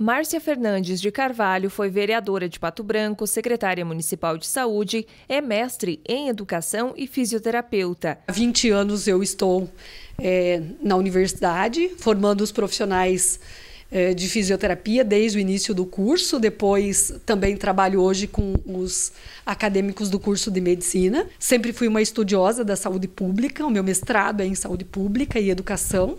Márcia Fernandes de Carvalho foi vereadora de Pato Branco, secretária municipal de saúde, é mestre em educação e fisioterapeuta. Há 20 anos eu estou é, na universidade, formando os profissionais é, de fisioterapia desde o início do curso. Depois também trabalho hoje com os acadêmicos do curso de medicina. Sempre fui uma estudiosa da saúde pública, o meu mestrado é em saúde pública e educação.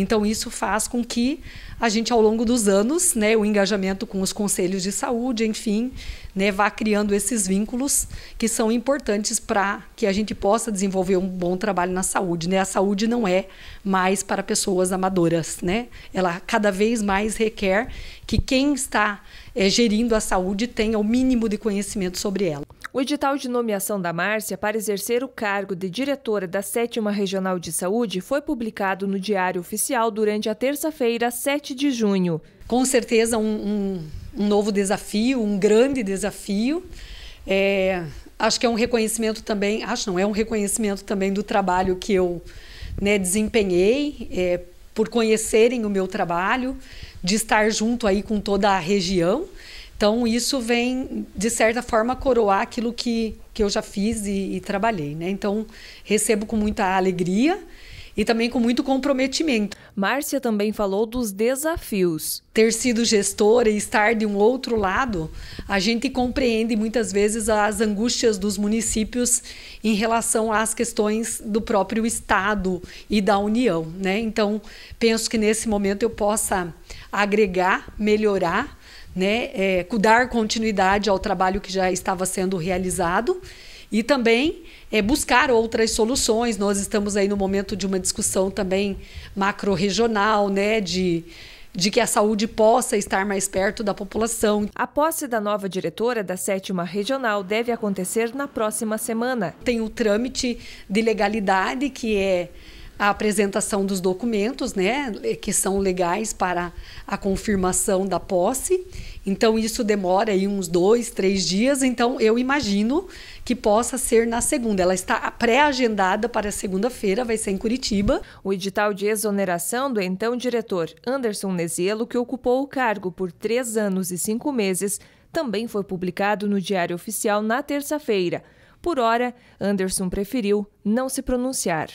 Então, isso faz com que a gente, ao longo dos anos, né, o engajamento com os conselhos de saúde, enfim, né, vá criando esses vínculos que são importantes para que a gente possa desenvolver um bom trabalho na saúde. Né? A saúde não é mais para pessoas amadoras, né? Ela cada vez mais requer que quem está é, gerindo a saúde tenha o mínimo de conhecimento sobre ela. O edital de nomeação da Márcia para exercer o cargo de diretora da 7 Regional de Saúde foi publicado no Diário Oficial durante a terça-feira, 7 de junho. Com certeza, um, um, um novo desafio, um grande desafio. É, acho que é um reconhecimento também, acho não, é um reconhecimento também do trabalho que eu né, desempenhei, é, por conhecerem o meu trabalho, de estar junto aí com toda a região. Então, isso vem, de certa forma, coroar aquilo que, que eu já fiz e, e trabalhei. Né? Então, recebo com muita alegria e também com muito comprometimento. Márcia também falou dos desafios. Ter sido gestora e estar de um outro lado, a gente compreende muitas vezes as angústias dos municípios em relação às questões do próprio Estado e da União. Né? Então, penso que nesse momento eu possa agregar, melhorar né, é, dar continuidade ao trabalho que já estava sendo realizado e também é, buscar outras soluções. Nós estamos aí no momento de uma discussão também macro-regional, né, de de que a saúde possa estar mais perto da população. A posse da nova diretora da sétima regional deve acontecer na próxima semana. Tem o trâmite de legalidade que é a apresentação dos documentos, né, que são legais para a confirmação da posse. Então isso demora aí uns dois, três dias. Então eu imagino que possa ser na segunda. Ela está pré-agendada para segunda-feira, vai ser em Curitiba. O edital de exoneração do então diretor Anderson Nezelo, que ocupou o cargo por três anos e cinco meses, também foi publicado no Diário Oficial na terça-feira. Por hora, Anderson preferiu não se pronunciar.